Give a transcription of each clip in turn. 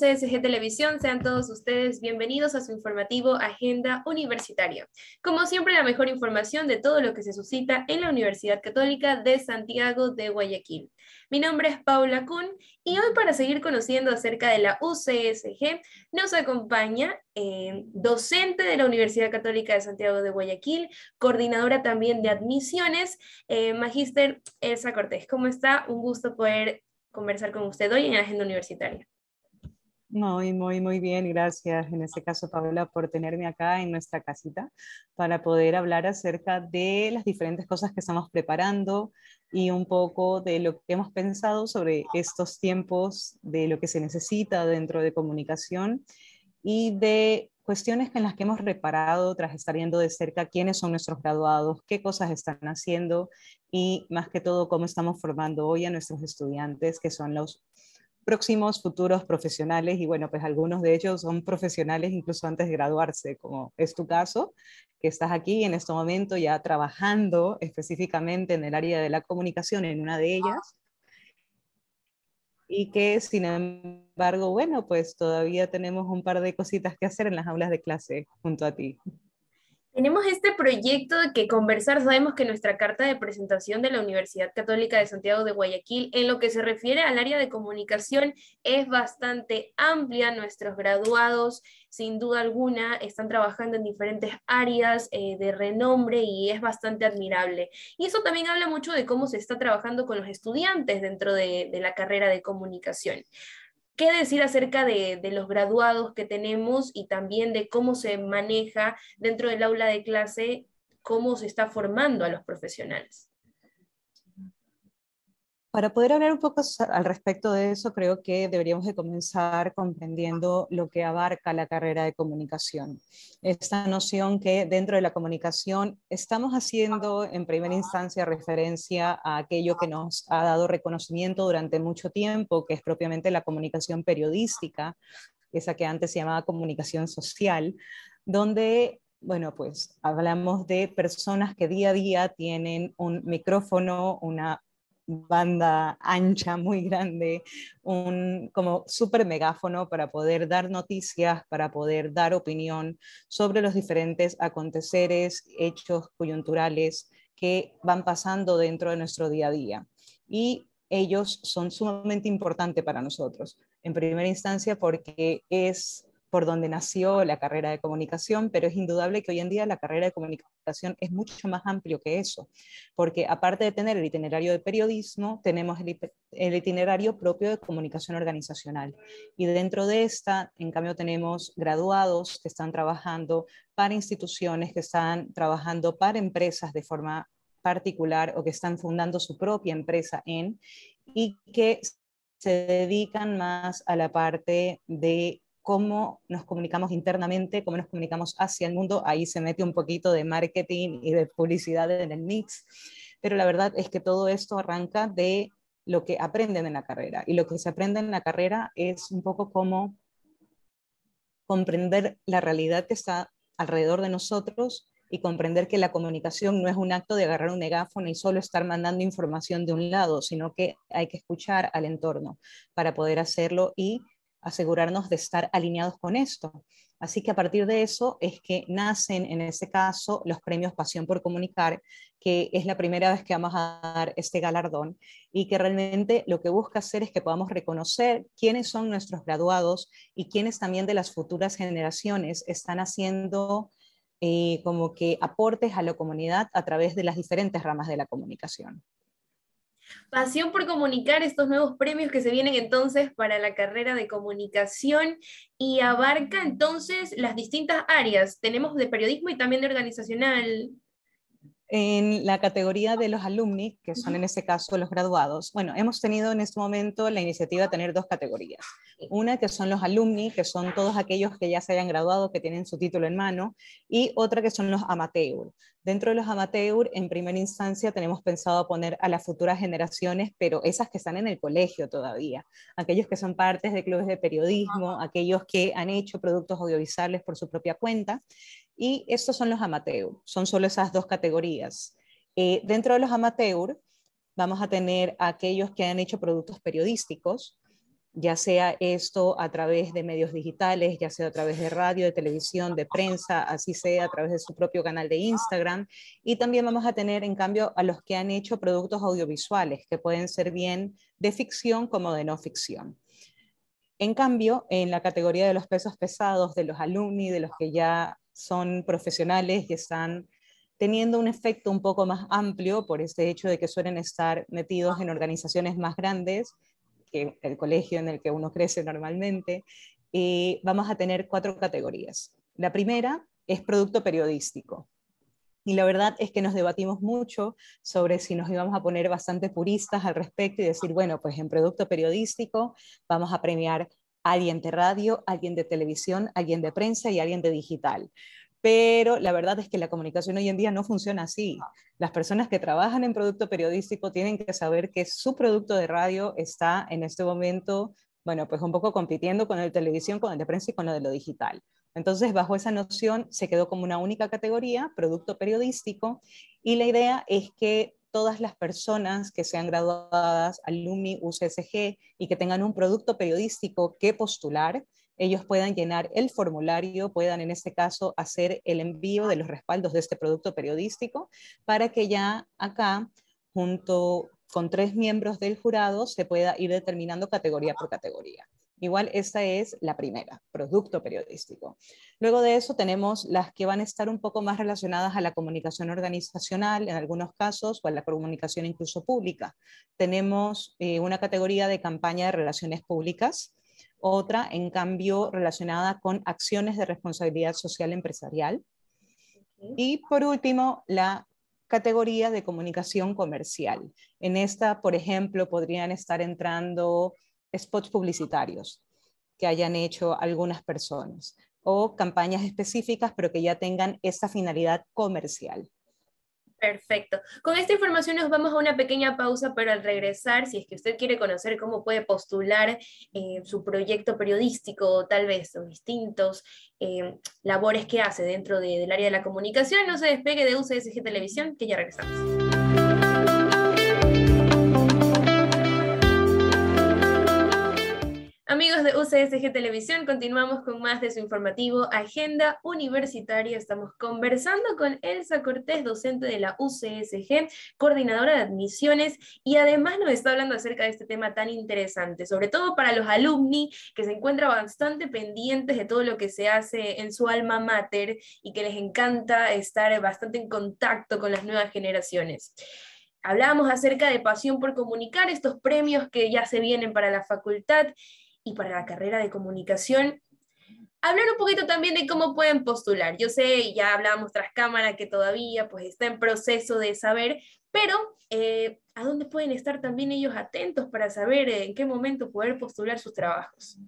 UCSG Televisión, sean todos ustedes bienvenidos a su informativo Agenda Universitaria. Como siempre, la mejor información de todo lo que se suscita en la Universidad Católica de Santiago de Guayaquil. Mi nombre es Paula Kuhn y hoy para seguir conociendo acerca de la UCSG nos acompaña eh, docente de la Universidad Católica de Santiago de Guayaquil, coordinadora también de admisiones, eh, magíster Elsa Cortés. ¿Cómo está? Un gusto poder conversar con usted hoy en Agenda Universitaria. Muy, muy, muy bien. Gracias, en este caso, Paula, por tenerme acá en nuestra casita para poder hablar acerca de las diferentes cosas que estamos preparando y un poco de lo que hemos pensado sobre estos tiempos, de lo que se necesita dentro de comunicación y de cuestiones en las que hemos reparado tras estar viendo de cerca quiénes son nuestros graduados, qué cosas están haciendo y más que todo cómo estamos formando hoy a nuestros estudiantes, que son los próximos futuros profesionales y bueno, pues algunos de ellos son profesionales incluso antes de graduarse, como es tu caso, que estás aquí en este momento ya trabajando específicamente en el área de la comunicación, en una de ellas, y que sin embargo, bueno, pues todavía tenemos un par de cositas que hacer en las aulas de clase junto a ti. Tenemos este proyecto de que conversar. Sabemos que nuestra carta de presentación de la Universidad Católica de Santiago de Guayaquil, en lo que se refiere al área de comunicación, es bastante amplia. Nuestros graduados, sin duda alguna, están trabajando en diferentes áreas eh, de renombre y es bastante admirable. Y eso también habla mucho de cómo se está trabajando con los estudiantes dentro de la carrera de comunicación qué decir acerca de, los graduados que tenemos y también de cómo se maneja dentro del aula de clase, cómo se está formando a los profesionales. Para poder hablar un poco al respecto de eso, creo que deberíamos de comenzar comprendiendo lo que abarca la carrera de comunicación. Esta noción que dentro de la comunicación estamos haciendo en primera instancia referencia a aquello que nos ha dado reconocimiento durante mucho tiempo, que es propiamente la comunicación periodística, esa que antes se llamaba comunicación social, donde bueno, pues hablamos de personas que día a día tienen un micrófono, una banda ancha muy grande, un como super megáfono para poder dar noticias, para poder dar opinión sobre los diferentes aconteceres, hechos coyunturales que van pasando dentro de nuestro día a día. Y ellos son sumamente importantes para nosotros, en primera instancia porque es por donde nació la carrera de comunicación, pero es indudable que hoy en día la carrera de comunicación es mucho más amplio que eso, porque aparte de tener el itinerario de periodismo, tenemos el, el itinerario propio de comunicación organizacional. Y dentro de esta, en cambio, tenemos graduados que están trabajando para instituciones, que están trabajando para empresas de forma particular o que están fundando su propia empresa en y que se dedican más a la parte de cómo nos comunicamos internamente, cómo nos comunicamos hacia el mundo. Ahí se mete un poquito de marketing y de publicidad en el mix, pero la verdad es que todo esto arranca de lo que aprenden en la carrera. Y lo que se aprende en la carrera es un poco como comprender la realidad que está alrededor de nosotros y comprender que la comunicación no es un acto de agarrar un megáfono y solo estar mandando información de un lado, sino que hay que escuchar al entorno para poder hacerlo y asegurarnos de estar alineados con esto. Así que a partir de eso es que nacen, en ese caso, los premios Pasión por Comunicar, que es la primera vez que vamos a dar este galardón y que realmente lo que busca hacer es que podamos reconocer quiénes son nuestros graduados y quiénes también de las futuras generaciones están haciendo eh, como que aportes a la comunidad a través de las diferentes ramas de la comunicación. Pasión por comunicar, estos nuevos premios que se vienen entonces para la carrera de comunicación y abarca entonces las distintas áreas. Tenemos de periodismo y también de organizacional, en la categoría de los alumni, que son en este caso los graduados, bueno, hemos tenido en este momento la iniciativa de tener dos categorías. Una que son los alumni, que son todos aquellos que ya se hayan graduado, que tienen su título en mano, y otra que son los amateur. Dentro de los amateur, en primera instancia, tenemos pensado poner a las futuras generaciones, pero esas que están en el colegio todavía, aquellos que son partes de clubes de periodismo, aquellos que han hecho productos audiovisuales por su propia cuenta, y estos son los amateur, son solo esas dos categorías. Eh, dentro de los amateur vamos a tener a aquellos que han hecho productos periodísticos, ya sea esto a través de medios digitales, ya sea a través de radio, de televisión, de prensa, así sea a través de su propio canal de Instagram. Y también vamos a tener, en cambio, a los que han hecho productos audiovisuales, que pueden ser bien de ficción como de no ficción. En cambio, en la categoría de los pesos pesados, de los alumni, de los que ya son profesionales que están teniendo un efecto un poco más amplio por este hecho de que suelen estar metidos en organizaciones más grandes que el colegio en el que uno crece normalmente. Y eh, vamos a tener cuatro categorías. La primera es producto periodístico. Y la verdad es que nos debatimos mucho sobre si nos íbamos a poner bastante puristas al respecto y decir, bueno, pues en producto periodístico vamos a premiar alguien de radio, alguien de televisión, alguien de prensa y alguien de digital. Pero la verdad es que la comunicación hoy en día no funciona así. Ah. Las personas que trabajan en producto periodístico tienen que saber que su producto de radio está en este momento, bueno, pues un poco compitiendo con el de televisión, con el de prensa y con lo de lo digital. Entonces, bajo esa noción se quedó como una única categoría, producto periodístico, y la idea es que todas las personas que sean graduadas Lumi UCSG y que tengan un producto periodístico que postular, ellos puedan llenar el formulario, puedan en este caso hacer el envío de los respaldos de este producto periodístico para que ya acá, junto con tres miembros del jurado, se pueda ir determinando categoría por categoría. Igual esta es la primera, producto periodístico. Luego de eso tenemos las que van a estar un poco más relacionadas a la comunicación organizacional en algunos casos o a la comunicación incluso pública. Tenemos eh, una categoría de campaña de relaciones públicas, otra en cambio relacionada con acciones de responsabilidad social empresarial y por último la categoría de comunicación comercial. En esta, por ejemplo, podrían estar entrando spots publicitarios que hayan hecho algunas personas o campañas específicas, pero que ya tengan esa finalidad comercial. Perfecto. Con esta información nos vamos a una pequeña pausa, pero al regresar, si es que usted quiere conocer cómo puede postular eh, su proyecto periodístico o tal vez los distintos eh, labores que hace dentro del área de la comunicación, no se despegue de UCSG Televisión, que ya regresamos. Amigos de UCSG Televisión, continuamos con más de su informativo Agenda Universitaria. Estamos conversando con Elsa Cortés, docente de la UCSG, coordinadora de admisiones, y además nos está hablando acerca de este tema tan interesante, sobre todo para los alumni que se encuentran bastante pendientes de todo lo que se hace en su alma mater y que les encanta estar bastante en contacto con las nuevas generaciones. Hablamos acerca de pasión por comunicar, estos premios que ya se vienen para la facultad y para la carrera de comunicación. Hablar un poquito también de cómo pueden postular. Yo sé, ya hablábamos tras cámara, que todavía pues está en proceso de saber, pero eh, ¿a dónde pueden estar también ellos atentos para saber eh, en qué momento poder postular sus trabajos?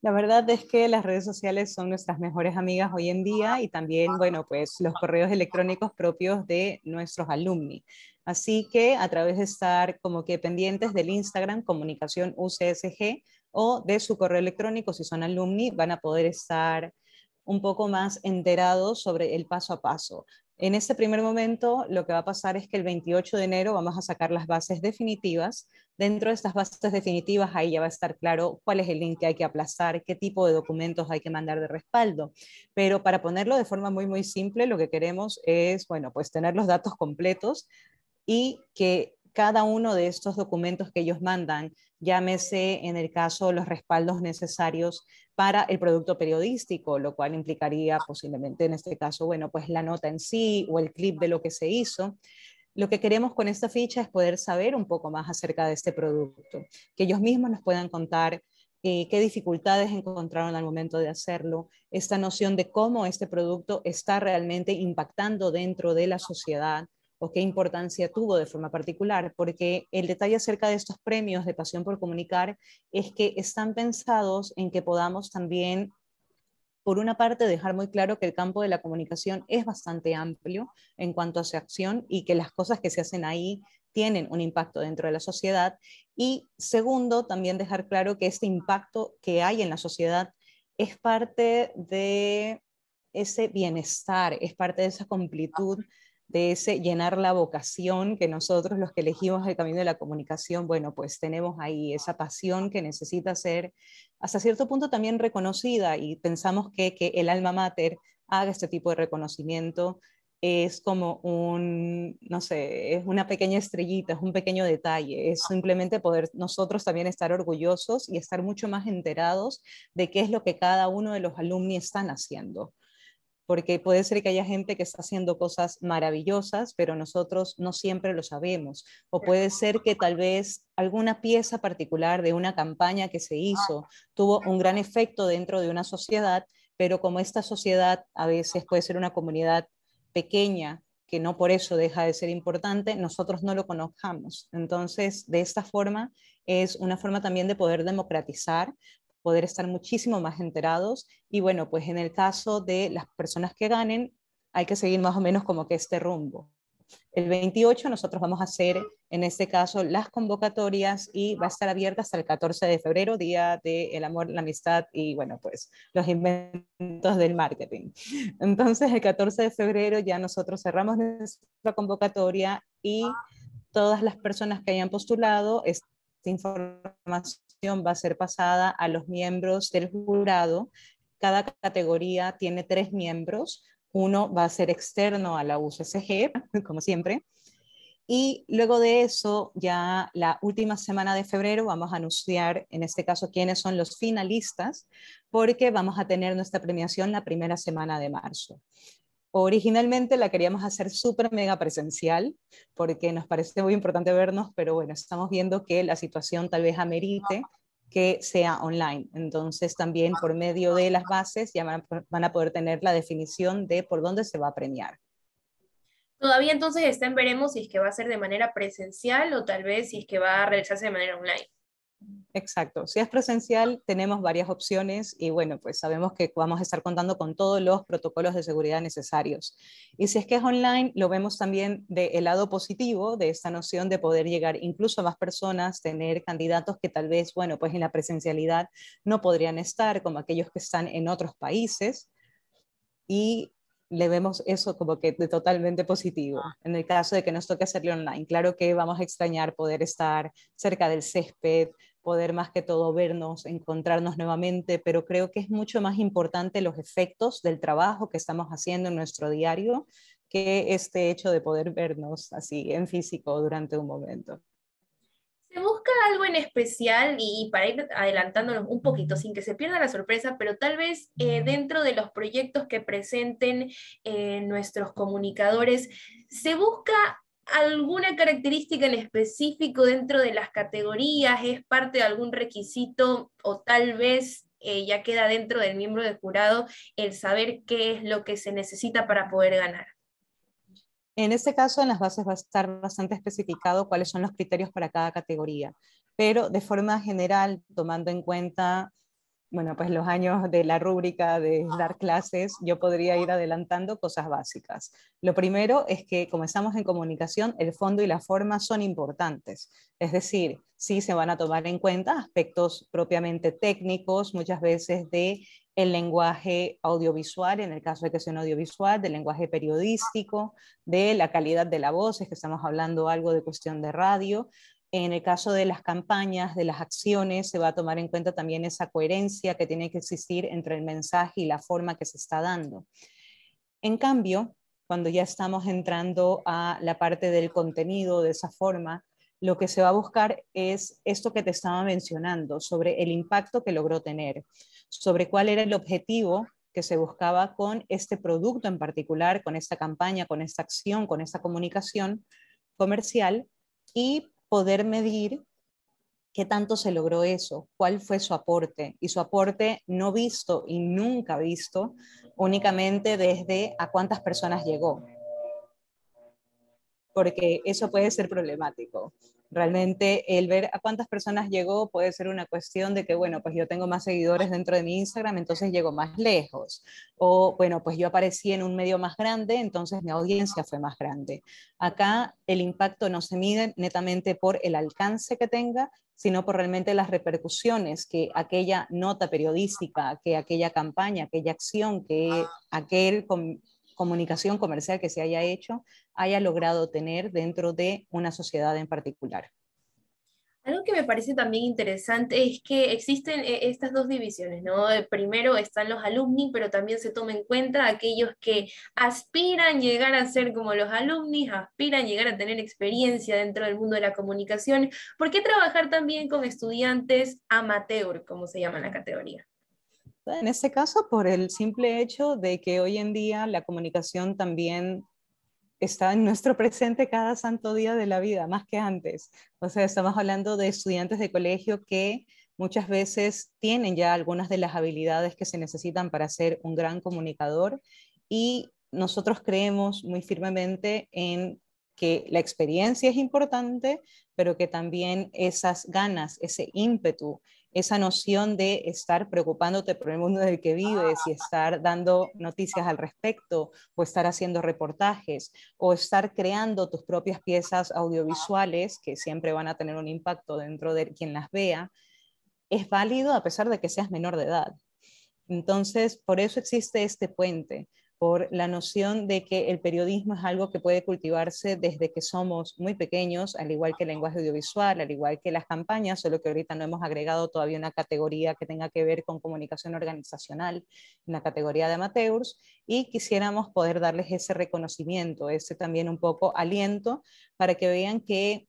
La verdad es que las redes sociales son nuestras mejores amigas hoy en día y también, bueno, pues los correos electrónicos propios de nuestros alumni. Así que a través de estar como que pendientes del Instagram Comunicación UCSG, o de su correo electrónico, si son alumni, van a poder estar un poco más enterados sobre el paso a paso. En este primer momento, lo que va a pasar es que el 28 de enero vamos a sacar las bases definitivas. Dentro de estas bases definitivas, ahí ya va a estar claro cuál es el link que hay que aplazar, qué tipo de documentos hay que mandar de respaldo. Pero para ponerlo de forma muy, muy simple, lo que queremos es, bueno, pues tener los datos completos y que cada uno de estos documentos que ellos mandan, llámese en el caso los respaldos necesarios para el producto periodístico, lo cual implicaría posiblemente en este caso, bueno, pues la nota en sí o el clip de lo que se hizo. Lo que queremos con esta ficha es poder saber un poco más acerca de este producto, que ellos mismos nos puedan contar eh, qué dificultades encontraron al momento de hacerlo, esta noción de cómo este producto está realmente impactando dentro de la sociedad, o qué importancia tuvo de forma particular, porque el detalle acerca de estos premios de Pasión por Comunicar es que están pensados en que podamos también, por una parte, dejar muy claro que el campo de la comunicación es bastante amplio en cuanto a su acción y que las cosas que se hacen ahí tienen un impacto dentro de la sociedad. Y segundo, también dejar claro que este impacto que hay en la sociedad es parte de ese bienestar, es parte de esa completud de ese llenar la vocación que nosotros los que elegimos el camino de la comunicación, bueno, pues tenemos ahí esa pasión que necesita ser hasta cierto punto también reconocida y pensamos que, el alma mater haga este tipo de reconocimiento es como un, no sé, es una pequeña estrellita, es un pequeño detalle, es simplemente poder nosotros también estar orgullosos y estar mucho más enterados de qué es lo que cada uno de los alumni están haciendo porque puede ser que haya gente que está haciendo cosas maravillosas, pero nosotros no siempre lo sabemos. O puede ser que tal vez alguna pieza particular de una campaña que se hizo tuvo un gran efecto dentro de una sociedad, pero como esta sociedad a veces puede ser una comunidad pequeña, que no por eso deja de ser importante, nosotros no lo conozcamos. Entonces, de esta forma es una forma también de poder democratizar, poder estar muchísimo más enterados. Y bueno, pues en el caso de las personas que ganen, hay que seguir más o menos como que este rumbo. El 28 nosotros vamos a hacer, en este caso, las convocatorias y va a estar abierta hasta el 14 de febrero, Día del Amor, la Amistad y, bueno, pues los inventos del marketing. Entonces, el 14 de febrero ya nosotros cerramos nuestra convocatoria y todas las personas que hayan postulado esta información va a ser pasada a los miembros del jurado. Cada categoría tiene tres miembros. Uno va a ser externo a la UCSG, como siempre. Y luego de eso, ya la última semana de febrero, vamos a anunciar, en este caso, quiénes son los finalistas, porque vamos a tener nuestra premiación la primera semana de marzo. Originalmente la queríamos hacer súper mega presencial porque nos parece muy importante vernos, pero bueno, estamos viendo que la situación tal vez amerite que sea online. Entonces también por medio de las bases ya van a, poder tener la definición de por dónde se va a premiar. Todavía entonces estén veremos si es que va a ser de manera presencial o tal vez si es que va a realizarse de manera online. Exacto. Si es presencial, tenemos varias opciones y bueno, pues sabemos que vamos a estar contando con todos los protocolos de seguridad necesarios. Y si es que es online, lo vemos también del lado positivo de esta noción de poder llegar incluso a más personas, tener candidatos que tal vez, bueno, pues en la presencialidad no podrían estar, como aquellos que están en otros países. Y le vemos eso como que de totalmente positivo. Ah. En el caso de que nos toque hacerlo online, claro que vamos a extrañar poder estar cerca del césped, poder más que todo vernos, encontrarnos nuevamente, pero creo que es mucho más importante los efectos del trabajo que estamos haciendo en nuestro diario que este hecho de poder vernos así en físico durante un momento. ¿Se busca algo en especial y para ir adelantándonos un poquito sin que se pierda la sorpresa, pero tal vez eh, dentro de los proyectos que presenten eh, nuestros comunicadores, ¿se busca alguna característica en específico dentro de las categorías? ¿Es parte de algún requisito o tal vez eh, ya queda dentro del miembro del jurado el saber qué es lo que se necesita para poder ganar? En este caso, en las bases va a estar bastante especificado cuáles son los criterios para cada categoría, pero de forma general, tomando en cuenta bueno, pues los años de la rúbrica de dar ah. clases, yo podría ir adelantando cosas básicas. Lo primero es que comenzamos en comunicación, el fondo y la forma son importantes. Es decir, sí se van a tomar en cuenta aspectos propiamente técnicos, muchas veces de el lenguaje audiovisual, en el caso de que sea un audiovisual, del lenguaje periodístico, de la calidad de la voz, es que estamos hablando algo de cuestión de radio, en el caso de las campañas, de las acciones, se va a tomar en cuenta también esa coherencia que tiene que existir entre el mensaje y la forma que se está dando. En cambio, cuando ya estamos entrando a la parte del contenido de esa forma, lo que se va a buscar es esto que te estaba mencionando, sobre el impacto que logró tener, sobre cuál era el objetivo que se buscaba con este producto en particular, con esta campaña, con esta acción, con esta comunicación comercial y poder medir qué tanto se logró eso, cuál fue su aporte. Y su aporte no visto y nunca visto únicamente desde a cuántas personas llegó. Porque eso puede ser problemático. Realmente el ver a cuántas personas llegó puede ser una cuestión de que, bueno, pues yo tengo más seguidores dentro de mi Instagram, entonces llegó más lejos. O, bueno, pues yo aparecí en un medio más grande, entonces mi audiencia fue más grande. Acá el impacto no se mide netamente por el alcance que tenga, sino por realmente las repercusiones que aquella nota periodística, que aquella campaña, aquella acción, que ah. aquel comunicación comercial que se haya hecho haya logrado tener dentro de una sociedad en particular. Algo que me parece también interesante es que existen eh, estas dos divisiones, ¿no? Eh, primero están los alumni, pero también se toma en cuenta aquellos que aspiran llegar a ser como los alumni, aspiran llegar a tener experiencia dentro del mundo de la comunicación. ¿Por qué trabajar también con estudiantes amateur, como se llama la categoría? En este caso, por el simple hecho de que hoy en día la comunicación también está en nuestro presente cada santo día de la vida, más que antes. O sea, estamos hablando de estudiantes de colegio que muchas veces tienen ya algunas de las habilidades que se necesitan para ser un gran comunicador y nosotros creemos muy firmemente en que la experiencia es importante, pero que también esas ganas, ese ímpetu, esa noción de estar preocupándote por el mundo en el que vives y estar dando noticias al respecto o estar haciendo reportajes o estar creando tus propias piezas audiovisuales que siempre van a tener un impacto dentro de quien las vea, es válido a pesar de que seas menor de edad. Entonces, por eso existe este puente, por la noción de que el periodismo es algo que puede cultivarse desde que somos muy pequeños, al igual que el lenguaje audiovisual, al igual que las campañas, solo que ahorita no hemos agregado todavía una categoría que tenga que ver con comunicación organizacional, una categoría de amateurs, y quisiéramos poder darles ese reconocimiento, ese también un poco aliento, para que vean que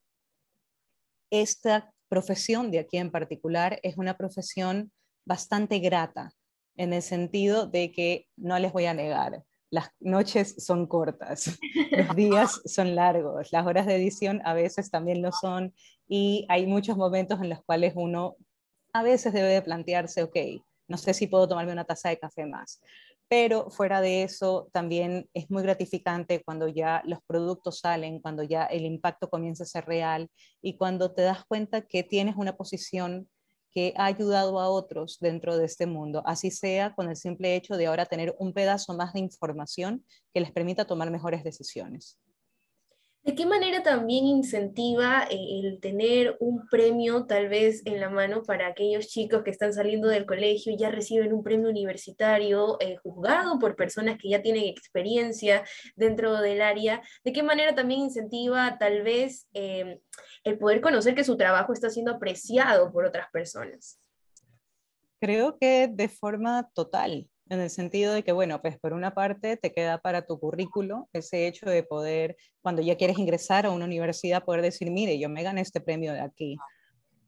esta profesión de aquí en particular es una profesión bastante grata, en el sentido de que no les voy a negar, las noches son cortas, los días son largos, las horas de edición a veces también lo son y hay muchos momentos en los cuales uno a veces debe de plantearse, ok, no sé si puedo tomarme una taza de café más. Pero fuera de eso, también es muy gratificante cuando ya los productos salen, cuando ya el impacto comienza a ser real y cuando te das cuenta que tienes una posición que ha ayudado a otros dentro de este mundo, así sea con el simple hecho de ahora tener un pedazo más de información que les permita tomar mejores decisiones. ¿De qué manera también incentiva eh, el tener un premio tal vez en la mano para aquellos chicos que están saliendo del colegio y ya reciben un premio universitario eh, juzgado por personas que ya tienen experiencia dentro del área? ¿De qué manera también incentiva tal vez eh, el poder conocer que su trabajo está siendo apreciado por otras personas? Creo que de forma total, en el sentido de que, bueno, pues por una parte te queda para tu currículo ese hecho de poder, cuando ya quieres ingresar a una universidad, poder decir, mire, yo me gané este premio de aquí.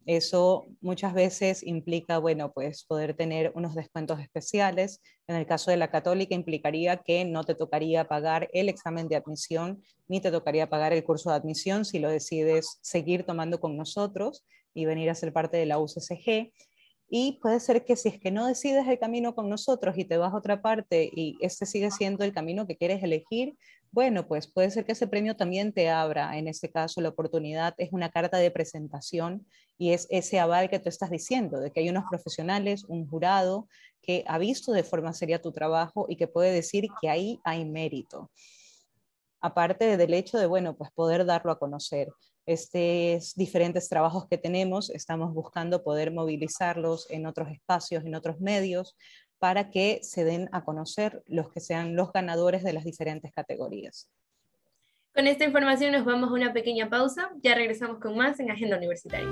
Eso muchas veces implica, bueno, pues poder tener unos descuentos especiales. En el caso de la católica implicaría que no te tocaría pagar el examen de admisión ni te tocaría pagar el curso de admisión si lo decides seguir tomando con nosotros y venir a ser parte de la UCCG. Y puede ser que si es que no decides el camino con nosotros y te vas a otra parte y este sigue siendo el camino que quieres elegir, bueno, pues puede ser que ese premio también te abra. En este caso, la oportunidad es una carta de presentación y es ese aval que tú estás diciendo, de que hay unos profesionales, un jurado que ha visto de forma seria tu trabajo y que puede decir que ahí hay mérito aparte del hecho de, bueno, pues poder darlo a conocer estos diferentes trabajos que tenemos, estamos buscando poder movilizarlos en otros espacios, en otros medios, para que se den a conocer los que sean los ganadores de las diferentes categorías. Con esta información nos vamos a una pequeña pausa, ya regresamos con más en Agenda Universitaria.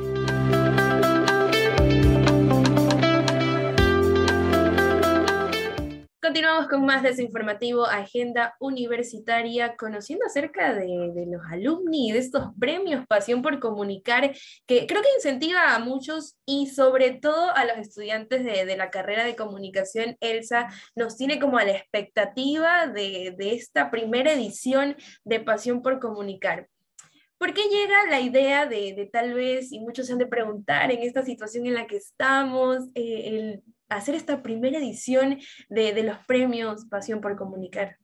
Continuamos con más desinformativo, agenda universitaria, conociendo acerca de, los alumni, de estos premios Pasión por Comunicar, que creo que incentiva a muchos y sobre todo a los estudiantes de, la carrera de comunicación. Elsa nos tiene como a la expectativa de, esta primera edición de Pasión por Comunicar. ¿Por qué llega la idea de, tal vez, y muchos se han de preguntar en esta situación en la que estamos, eh, el hacer esta primera edición de, los premios Pasión por Comunicar?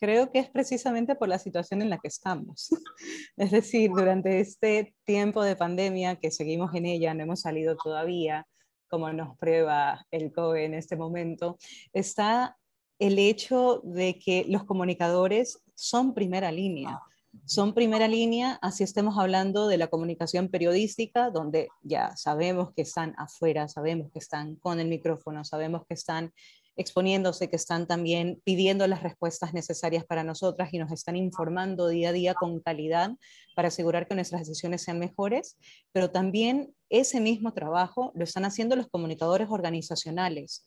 creo que es precisamente por la situación en la que estamos. Es decir, durante este tiempo de pandemia que seguimos en ella, no hemos salido todavía, como nos prueba el COVID en este momento, está el hecho de que los comunicadores son primera línea son primera línea, así estemos hablando de la comunicación periodística, donde ya sabemos que están afuera, sabemos que están con el micrófono, sabemos que están exponiéndose, que están también pidiendo las respuestas necesarias para nosotras y nos están informando día a día con calidad para asegurar que nuestras decisiones sean mejores, pero también ese mismo trabajo lo están haciendo los comunicadores organizacionales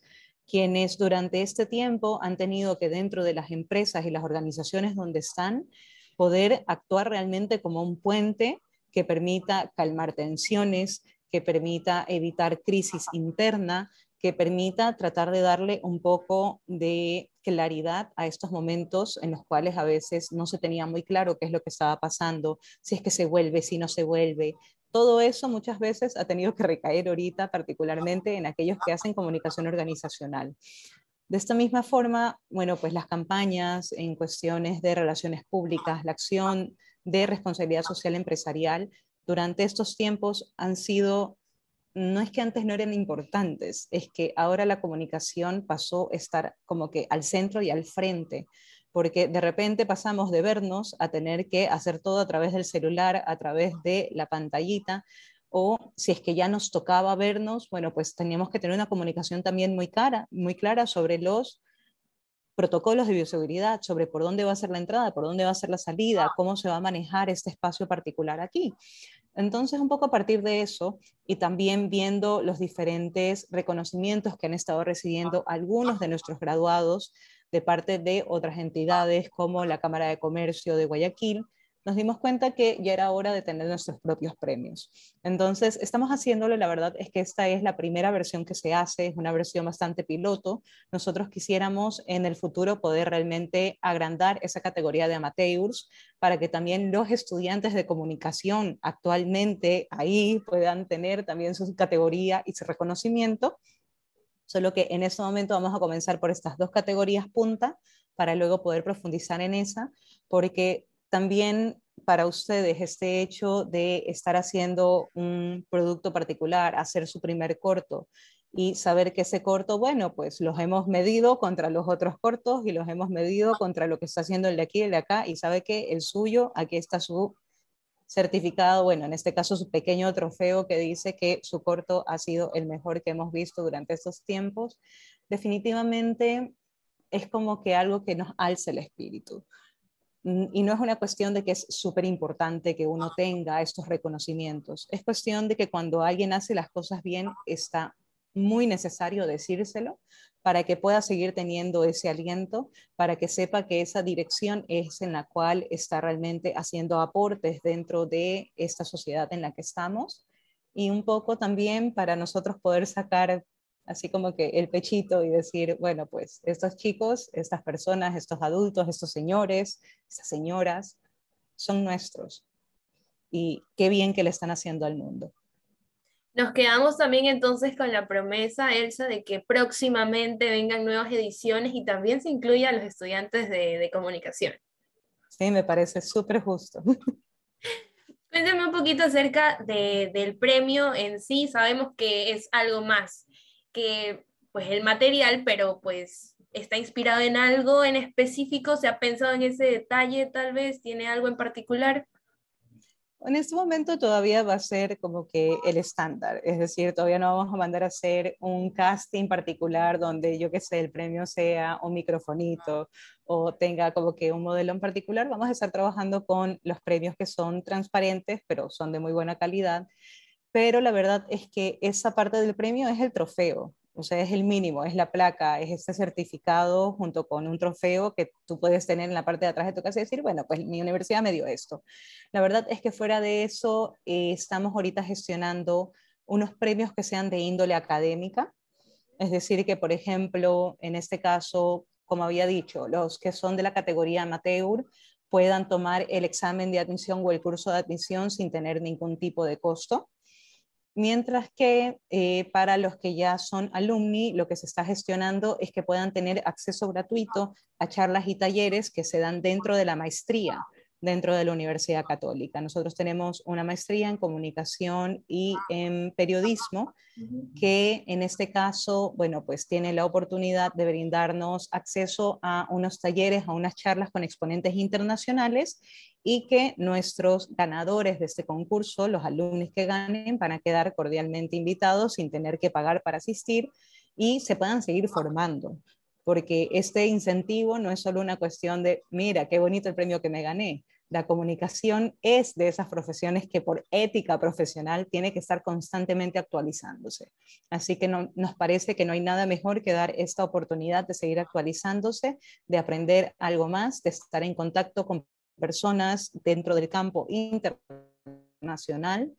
quienes durante este tiempo han tenido que dentro de las empresas y las organizaciones donde están, poder actuar realmente como un puente que permita calmar tensiones, que permita evitar crisis interna, que permita tratar de darle un poco de claridad a estos momentos en los cuales a veces no se tenía muy claro qué es lo que estaba pasando, si es que se vuelve, si no se vuelve. Todo eso muchas veces ha tenido que recaer ahorita, particularmente en aquellos que hacen comunicación organizacional. De esta misma forma, bueno, pues las campañas en cuestiones de relaciones públicas, la acción de responsabilidad social empresarial durante estos tiempos han sido, no es que antes no eran importantes, es que ahora la comunicación pasó a estar como que al centro y al frente, porque de repente pasamos de vernos a tener que hacer todo a través del celular, a través de la pantallita, o si es que ya nos tocaba vernos, bueno, pues teníamos que tener una comunicación también muy, muy clara sobre los protocolos de bioseguridad, sobre por dónde va a ser la entrada, por dónde va a ser la salida, ah. cómo se va a manejar este espacio particular aquí. Entonces, un poco a partir de eso y también viendo los diferentes reconocimientos que han estado recibiendo algunos de nuestros graduados de parte de otras entidades como la Cámara de Comercio de Guayaquil, nos dimos cuenta que ya era hora de tener nuestros propios premios. Entonces, estamos haciéndolo, la verdad es que esta es la primera versión que se hace, es una versión bastante piloto. Nosotros quisiéramos en el futuro poder realmente agrandar esa categoría de amateurs para que también los estudiantes de comunicación actualmente ahí puedan tener también su categoría y su reconocimiento solo que en este momento vamos a comenzar por estas dos categorías punta para luego poder profundizar en esa, porque también para ustedes este hecho de estar haciendo un producto particular, hacer su primer corto y saber que ese corto, bueno, pues los hemos medido contra los otros cortos y los hemos medido contra lo que está haciendo el de aquí y el de acá y sabe que el suyo, aquí está su certificado, bueno, en este caso su pequeño trofeo que dice que su corto ha sido el mejor que hemos visto durante estos tiempos, definitivamente es como que algo que nos alza el espíritu. Mm, y no es una cuestión de que es súper importante que uno tenga estos reconocimientos. Es cuestión de que cuando alguien hace las cosas bien, está muy necesario decírselo para que pueda seguir teniendo ese aliento, para que sepa que esa dirección es en la cual está realmente haciendo aportes dentro de esta sociedad en la que estamos y un poco también para nosotros poder sacar así como que el pechito y decir, bueno, pues estos chicos, estas personas, estos adultos, estos señores, estas señoras, son nuestros. Y qué bien que le están haciendo al mundo. Nos quedamos también entonces con la promesa, Elsa, de que próximamente vengan nuevas ediciones y también se incluya a los estudiantes de, comunicación. Sí, me parece súper justo. Cuéntame un poquito acerca del premio en sí. Sabemos que es algo más que pues el material, pero pues está inspirado en algo en específico, se ha pensado en ese detalle tal vez, tiene algo en particular. En este momento todavía va a ser como que el estándar, es decir, todavía no vamos a mandar a hacer un casting particular donde yo que sé, el premio sea un microfonito o tenga como que un modelo en particular, vamos a estar trabajando con los premios que son transparentes, pero son de muy buena calidad pero la verdad es que esa parte del premio es el trofeo, o sea, es el mínimo, es la placa, es este certificado junto con un trofeo que tú puedes tener en la parte de atrás de tu casa y decir, bueno, pues mi universidad me dio esto. La verdad es que fuera de eso, eh, estamos ahorita gestionando unos premios que sean de índole académica, es decir, que por ejemplo, en este caso, como había dicho, los que son de la categoría amateur puedan tomar el examen de admisión o el curso de admisión sin tener ningún tipo de costo mientras que eh, para los que ya son alumni, lo que se está gestionando es que puedan tener acceso gratuito a charlas y talleres que se dan dentro de la maestría dentro de la Universidad Católica. Nosotros tenemos una maestría en comunicación y en periodismo que en este caso, bueno, pues tiene la oportunidad de brindarnos acceso a unos talleres, a unas charlas con exponentes internacionales y que nuestros ganadores de este concurso, los alumnos que ganen, van a quedar cordialmente invitados sin tener que pagar para asistir y se puedan seguir formando porque este incentivo no es solo una cuestión de, mira, qué bonito el premio que me gané. La comunicación es de esas profesiones que por ética profesional tiene que estar constantemente actualizándose. Así que nos parece que no hay nada mejor que dar esta oportunidad de seguir actualizándose, de aprender algo más, de estar en contacto con personas dentro del campo internacional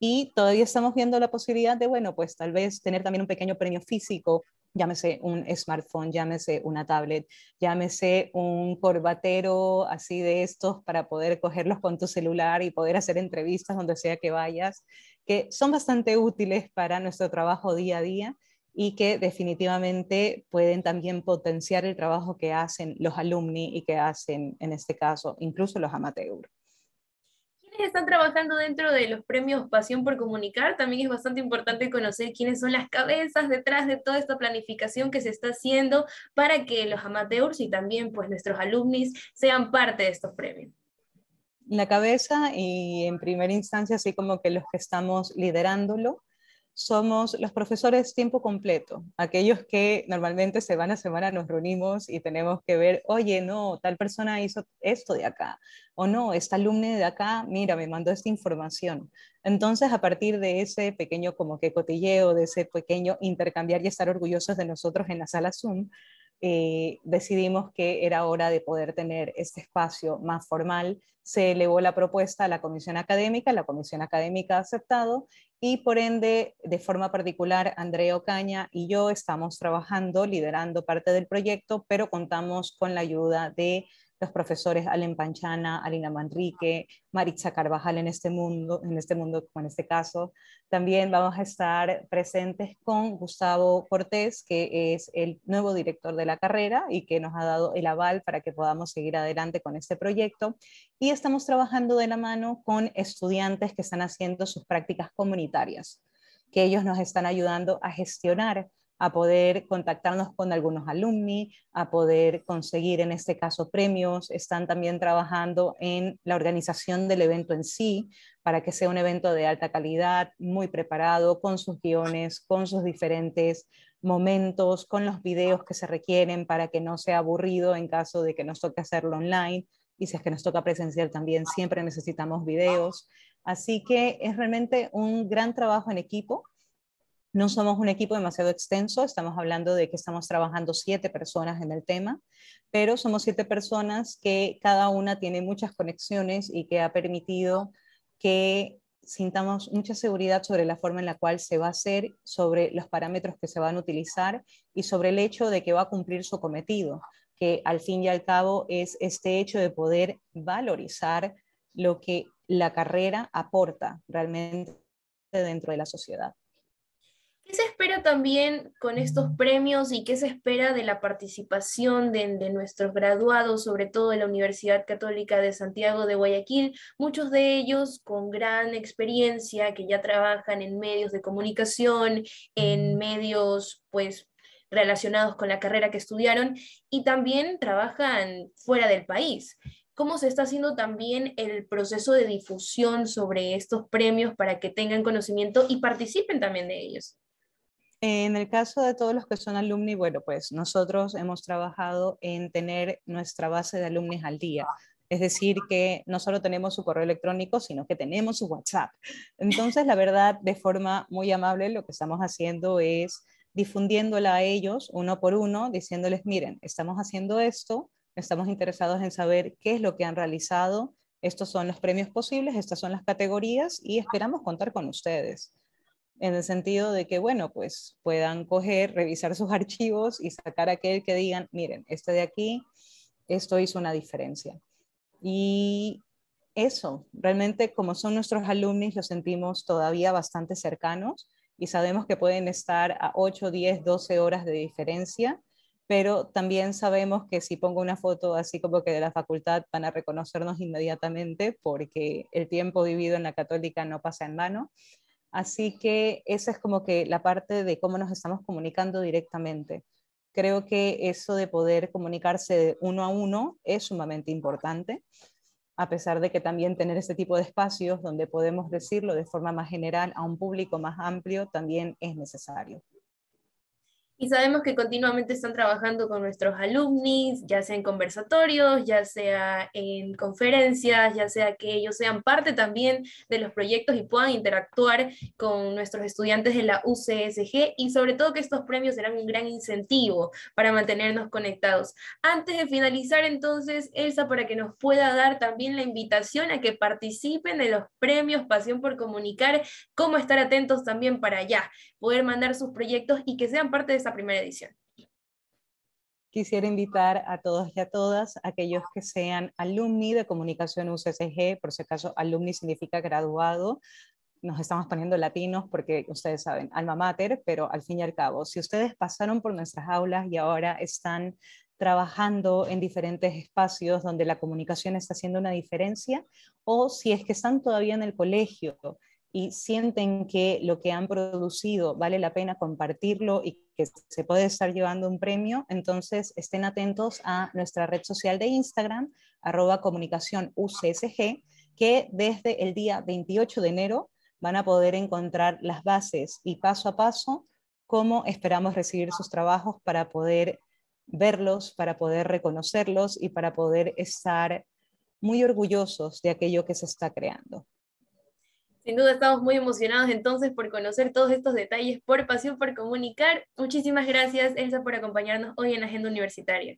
y todavía estamos viendo la posibilidad de, bueno, pues tal vez tener también un pequeño premio físico llámese un smartphone, llámese una tablet, llámese un corbatero así de estos para poder cogerlos con tu celular y poder hacer entrevistas donde sea que vayas, que son bastante útiles para nuestro trabajo día a día y que definitivamente pueden también potenciar el trabajo que hacen los alumni y que hacen, en este caso, incluso los amateurs están trabajando dentro de los premios Pasión por Comunicar, también es bastante importante conocer quiénes son las cabezas detrás de toda esta planificación que se está haciendo para que los amateurs y también pues nuestros alumnos sean parte de estos premios la cabeza y en primera instancia así como que los que estamos liderándolo somos los profesores tiempo completo, aquellos que normalmente semana a semana nos reunimos y tenemos que ver, oye, no, tal persona hizo esto de acá, o no, esta alumna de acá, mira, me mandó esta información. Entonces, a partir de ese pequeño como que cotilleo, de ese pequeño intercambiar y estar orgullosos de nosotros en la sala Zoom, eh, decidimos que era hora de poder tener este espacio más formal. Se elevó la propuesta a la comisión académica, la comisión académica ha aceptado y por ende, de forma particular, Andrea Ocaña y yo estamos trabajando, liderando parte del proyecto, pero contamos con la ayuda de los profesores Allen Panchana, Alina Manrique, Maritza Carvajal en este mundo, en este mundo como en este caso. También vamos a estar presentes con Gustavo Cortés, que es el nuevo director de la carrera y que nos ha dado el aval para que podamos seguir adelante con este proyecto. Y estamos trabajando de la mano con estudiantes que están haciendo sus prácticas comunitarias, que ellos nos están ayudando a gestionar a poder contactarnos con algunos alumni, a poder conseguir en este caso premios. Están también trabajando en la organización del evento en sí para que sea un evento de alta calidad, muy preparado, con sus guiones, con sus diferentes momentos, con los videos que se requieren para que no sea aburrido en caso de que nos toque hacerlo online y si es que nos toca presencial también, siempre necesitamos videos. Así que es realmente un gran trabajo en equipo no somos un equipo demasiado extenso, estamos hablando de que estamos trabajando siete personas en el tema, pero somos siete personas que cada una tiene muchas conexiones y que ha permitido que sintamos mucha seguridad sobre la forma en la cual se va a hacer, sobre los parámetros que se van a utilizar y sobre el hecho de que va a cumplir su cometido, que al fin y al cabo es este hecho de poder valorizar lo que la carrera aporta realmente dentro de la sociedad. ¿Qué se espera también con estos premios y qué se espera de la participación de, nuestros graduados, sobre todo de la Universidad Católica de Santiago de Guayaquil? Muchos de ellos con gran experiencia, que ya trabajan en medios de comunicación, en medios pues relacionados con la carrera que estudiaron y también trabajan fuera del país cómo se está haciendo también el proceso de difusión sobre estos premios para que tengan conocimiento y participen también de ellos. En el caso de todos los que son alumni, bueno, pues nosotros hemos trabajado en tener nuestra base de alumnos al día. Ah. Es decir, que no solo tenemos su correo electrónico, sino que tenemos su WhatsApp. Entonces, la verdad, de forma muy amable, lo que estamos haciendo es difundiéndola a ellos uno por uno, diciéndoles, miren, estamos haciendo esto, estamos interesados en saber qué es lo que han realizado, estos son los premios posibles, estas son las categorías y esperamos contar con ustedes en el sentido de que, bueno, pues puedan coger, revisar sus archivos y sacar aquel que digan, miren, este de aquí, esto hizo una diferencia. Y eso, realmente como son nuestros alumnos, los sentimos todavía bastante cercanos y sabemos que pueden estar a 8, 10, 12 horas de diferencia, pero también sabemos que si pongo una foto así como que de la facultad van a reconocernos inmediatamente porque el tiempo vivido en la católica no pasa en vano Así que esa es como que la parte de cómo nos estamos comunicando directamente. Creo que eso de poder comunicarse uno a uno es sumamente importante, a pesar de que también tener este tipo de espacios donde podemos decirlo de forma más general a un público más amplio también es necesario. Y sabemos que continuamente están trabajando con nuestros alumnis, ya sea en conversatorios, ya sea en conferencias, ya sea que ellos sean parte también de los proyectos y puedan interactuar con nuestros estudiantes de la UCSG y sobre todo que estos premios serán un gran incentivo para mantenernos conectados. Antes de finalizar entonces, Elsa, para que nos pueda dar también la invitación a que participen de los premios Pasión por Comunicar, cómo estar atentos también para allá, poder mandar sus proyectos y que sean parte de esa primera edición. Quisiera invitar a todos y a todas, aquellos que sean alumni de comunicación UCSG, por si acaso alumni significa graduado, nos estamos poniendo latinos porque ustedes saben, alma mater, pero al fin y al cabo, si ustedes pasaron por nuestras aulas y ahora están trabajando en diferentes espacios donde la comunicación está haciendo una diferencia, o si es que están todavía en el colegio y sienten que lo que han producido vale la pena compartirlo y que se puede estar llevando un premio, entonces estén atentos a nuestra red social de Instagram, arroba comunicación UCSG, que desde el día 28 de enero van a poder encontrar las bases y paso a paso cómo esperamos recibir sus trabajos para poder verlos, para poder reconocerlos y para poder estar muy orgullosos de aquello que se está creando. Sin duda estamos muy emocionados entonces por conocer todos estos detalles por Pasión por Comunicar. Muchísimas gracias, Elsa, por acompañarnos hoy en Agenda Universitaria.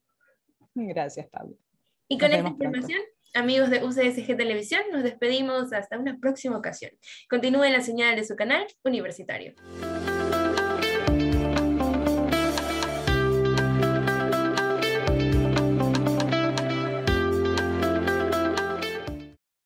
Gracias, Pablo. Y con esta información, amigos de UCSG Televisión, nos despedimos hasta una próxima ocasión. Continúen la señal de su canal universitario.